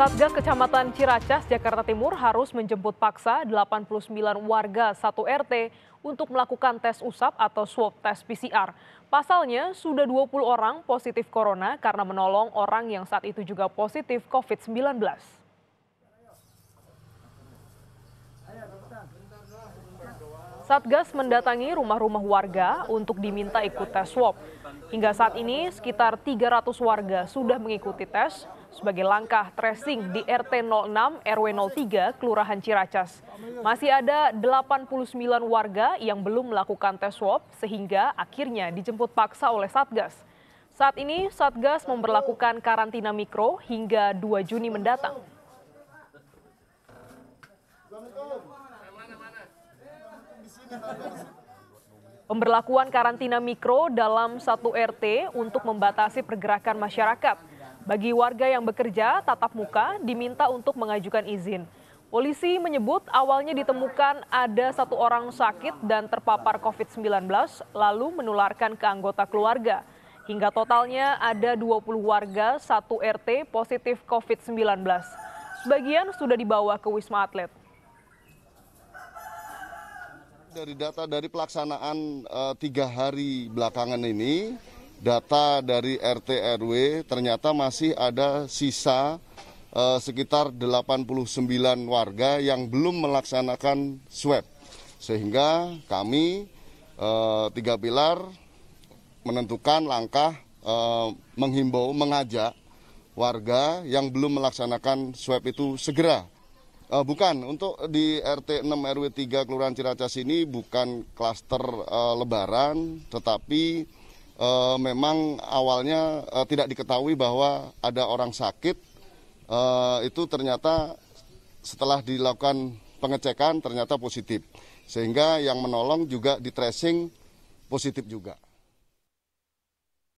Satgas Kecamatan Ciracas, Jakarta Timur harus menjemput paksa 89 warga 1 RT untuk melakukan tes usap atau swab tes PCR. Pasalnya, sudah 20 orang positif corona karena menolong orang yang saat itu juga positif COVID-19. Satgas mendatangi rumah-rumah warga untuk diminta ikut tes swab. Hingga saat ini, sekitar 300 warga sudah mengikuti tes sebagai langkah tracing di RT 06 RW 03 Kelurahan Ciracas. Masih ada 89 warga yang belum melakukan tes swab sehingga akhirnya dijemput paksa oleh Satgas. Saat ini Satgas memperlakukan karantina mikro hingga 2 Juni mendatang. Pemberlakuan karantina mikro dalam satu RT untuk membatasi pergerakan masyarakat. Bagi warga yang bekerja tatap muka diminta untuk mengajukan izin. Polisi menyebut awalnya ditemukan ada satu orang sakit dan terpapar COVID-19 lalu menularkan ke anggota keluarga. Hingga totalnya ada 20 warga satu RT positif COVID-19. Sebagian sudah dibawa ke Wisma Atlet. Dari data dari pelaksanaan eh, tiga hari belakangan ini, data dari RT RW ternyata masih ada sisa uh, sekitar 89 warga yang belum melaksanakan swab. Sehingga kami uh, tiga pilar menentukan langkah uh, menghimbau, mengajak warga yang belum melaksanakan swab itu segera Uh, bukan, untuk di RT 6 RW 3 Kelurahan Ciracas ini bukan klaster uh, lebaran, tetapi uh, memang awalnya uh, tidak diketahui bahwa ada orang sakit. Uh, itu ternyata setelah dilakukan pengecekan ternyata positif. Sehingga yang menolong juga di tracing positif juga.